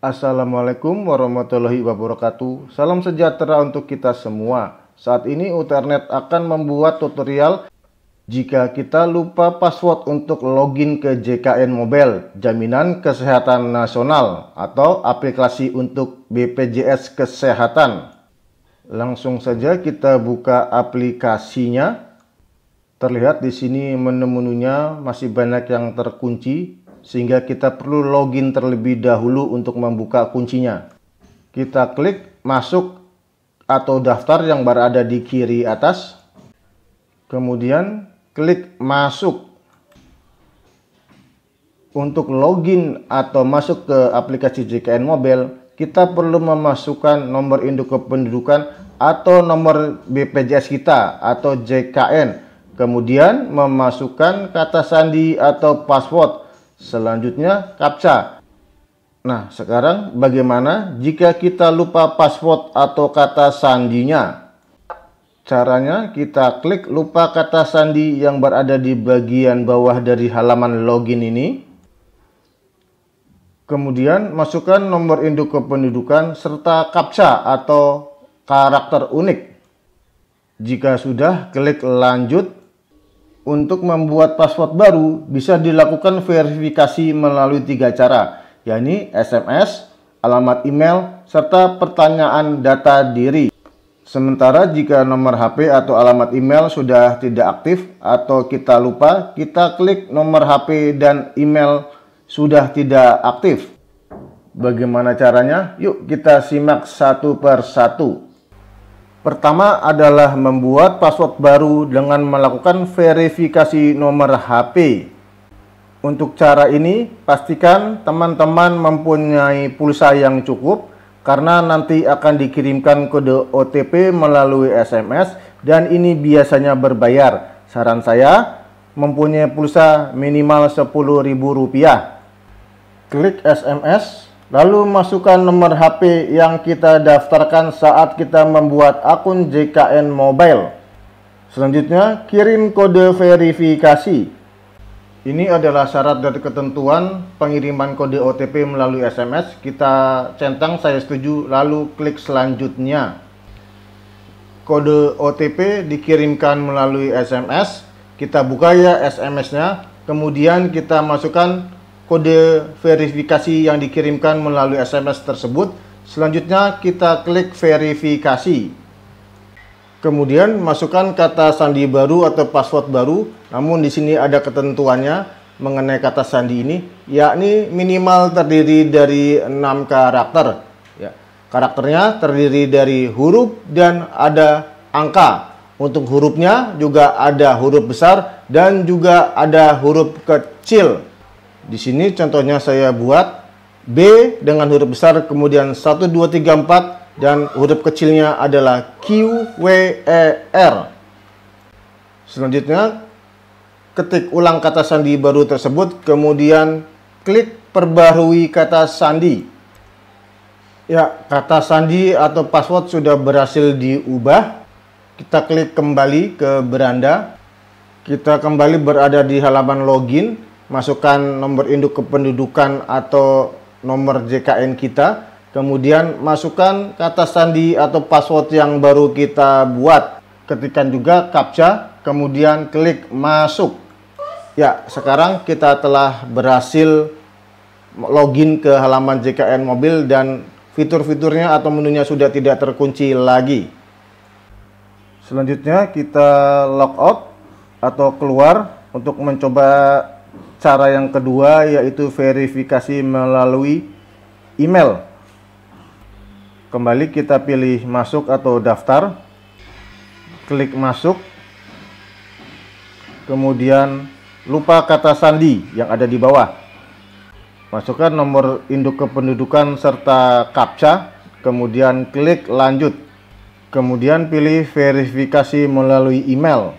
Assalamualaikum warahmatullahi wabarakatuh. Salam sejahtera untuk kita semua. Saat ini Uternet akan membuat tutorial jika kita lupa password untuk login ke JKN Mobile, Jaminan Kesehatan Nasional atau aplikasi untuk BPJS Kesehatan. Langsung saja kita buka aplikasinya. Terlihat di sini menu-menunya masih banyak yang terkunci sehingga kita perlu login terlebih dahulu untuk membuka kuncinya. Kita klik masuk atau daftar yang berada di kiri atas. Kemudian klik masuk. Untuk login atau masuk ke aplikasi JKN Mobile, kita perlu memasukkan nomor induk kependudukan atau nomor BPJS kita atau JKN. Kemudian memasukkan kata sandi atau password Selanjutnya CAPTCHA. Nah, sekarang bagaimana jika kita lupa password atau kata sandinya? Caranya kita klik lupa kata sandi yang berada di bagian bawah dari halaman login ini. Kemudian masukkan nomor induk kependudukan serta CAPTCHA atau karakter unik. Jika sudah, klik lanjut untuk membuat password baru bisa dilakukan verifikasi melalui tiga cara, yakni SMS, alamat email, serta pertanyaan data diri. Sementara jika nomor HP atau alamat email sudah tidak aktif atau kita lupa, kita klik nomor HP dan email sudah tidak aktif. Bagaimana caranya? Yuk kita simak satu per satu. Pertama adalah membuat password baru dengan melakukan verifikasi nomor HP. Untuk cara ini, pastikan teman-teman mempunyai pulsa yang cukup karena nanti akan dikirimkan kode OTP melalui SMS dan ini biasanya berbayar. Saran saya, mempunyai pulsa minimal Rp10.000. Klik SMS Lalu masukkan nomor HP yang kita daftarkan saat kita membuat akun JKN Mobile. Selanjutnya, kirim kode verifikasi. Ini adalah syarat dan ketentuan pengiriman kode OTP melalui SMS. Kita centang saya setuju, lalu klik selanjutnya. Kode OTP dikirimkan melalui SMS. Kita buka ya SMS-nya, kemudian kita masukkan kode verifikasi yang dikirimkan melalui SMS tersebut. Selanjutnya kita klik verifikasi. Kemudian masukkan kata sandi baru atau password baru, namun di sini ada ketentuannya mengenai kata sandi ini, yakni minimal terdiri dari 6 karakter. Ya. Karakternya terdiri dari huruf dan ada angka. Untuk hurufnya juga ada huruf besar dan juga ada huruf kecil. Di sini contohnya saya buat B dengan huruf besar kemudian 1 2 3 4 dan huruf kecilnya adalah Q W E R. Selanjutnya ketik ulang kata sandi baru tersebut kemudian klik perbarui kata sandi. Ya, kata sandi atau password sudah berhasil diubah. Kita klik kembali ke beranda. Kita kembali berada di halaman login masukkan nomor induk kependudukan atau nomor JKN kita. Kemudian masukkan kata sandi atau password yang baru kita buat. ketikan juga CAPTCHA, kemudian klik masuk. Ya, sekarang kita telah berhasil login ke halaman JKN mobil dan fitur-fiturnya atau menunya sudah tidak terkunci lagi. Selanjutnya kita log out atau keluar untuk mencoba Cara yang kedua yaitu verifikasi melalui email. Kembali kita pilih masuk atau daftar. Klik masuk. Kemudian lupa kata sandi yang ada di bawah. Masukkan nomor induk kependudukan serta captcha, kemudian klik lanjut. Kemudian pilih verifikasi melalui email.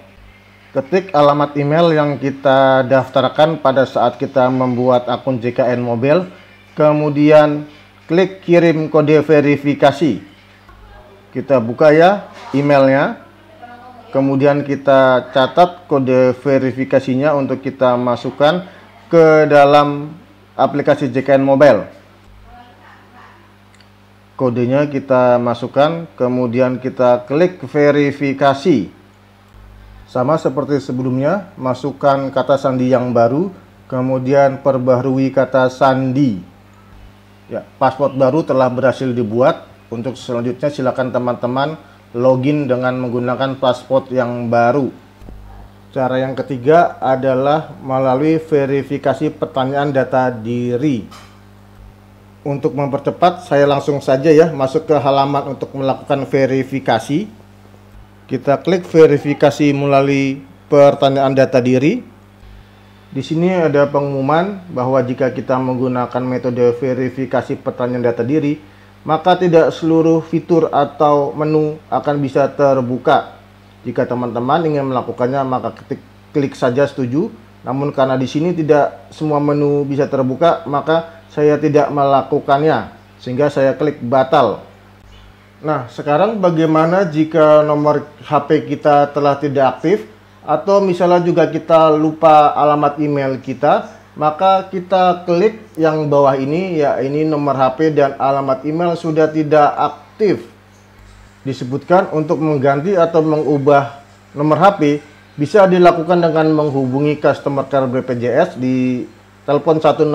Ketik alamat email yang kita daftarkan pada saat kita membuat akun JKN Mobile, kemudian klik kirim kode verifikasi. Kita buka ya emailnya, kemudian kita catat kode verifikasinya untuk kita masukkan ke dalam aplikasi JKN Mobile. Kodenya kita masukkan, kemudian kita klik verifikasi. Sama seperti sebelumnya, masukkan kata sandi yang baru, kemudian perbaharui kata sandi. Ya, paspor baru telah berhasil dibuat. Untuk selanjutnya silakan teman-teman login dengan menggunakan paspor yang baru. Cara yang ketiga adalah melalui verifikasi pertanyaan data diri. Untuk mempercepat, saya langsung saja ya masuk ke halaman untuk melakukan verifikasi. Kita klik verifikasi melalui pertanyaan data diri. Di sini ada pengumuman bahwa jika kita menggunakan metode verifikasi pertanyaan data diri, maka tidak seluruh fitur atau menu akan bisa terbuka. Jika teman-teman ingin melakukannya, maka ketik, klik saja setuju. Namun karena di sini tidak semua menu bisa terbuka, maka saya tidak melakukannya, sehingga saya klik batal. Nah, sekarang bagaimana jika nomor HP kita telah tidak aktif atau misalnya juga kita lupa alamat email kita, maka kita klik yang bawah ini ya ini nomor HP dan alamat email sudah tidak aktif. Disebutkan untuk mengganti atau mengubah nomor HP bisa dilakukan dengan menghubungi customer care BPJS di telepon 165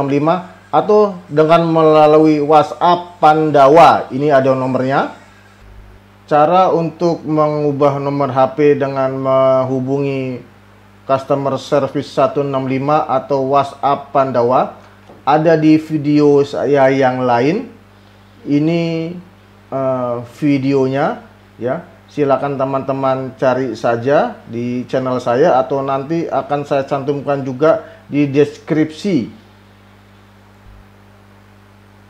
atau dengan melalui WhatsApp Pandawa. Ini ada nomornya cara untuk mengubah nomor HP dengan menghubungi customer service 165 atau WhatsApp Pandawa ada di video saya yang lain. Ini uh, videonya ya. Silakan teman-teman cari saja di channel saya atau nanti akan saya cantumkan juga di deskripsi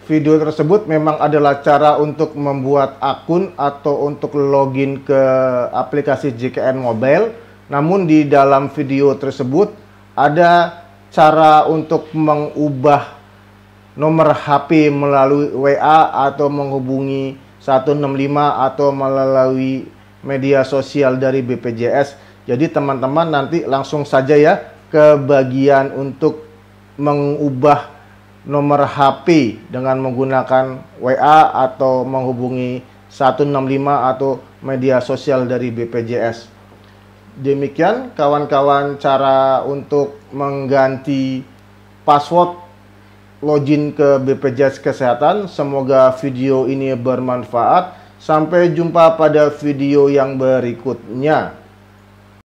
video tersebut memang adalah cara untuk membuat akun atau untuk login ke aplikasi JKN Mobile. Namun di dalam video tersebut ada cara untuk mengubah nomor HP melalui WA atau menghubungi 165 atau melalui media sosial dari BPJS. Jadi teman-teman nanti langsung saja ya ke bagian untuk mengubah nomor HP dengan menggunakan WA atau menghubungi 165 atau media sosial dari BPJS. Demikian kawan-kawan cara untuk mengganti password login ke BPJS Kesehatan. Semoga video ini bermanfaat. Sampai jumpa pada video yang berikutnya.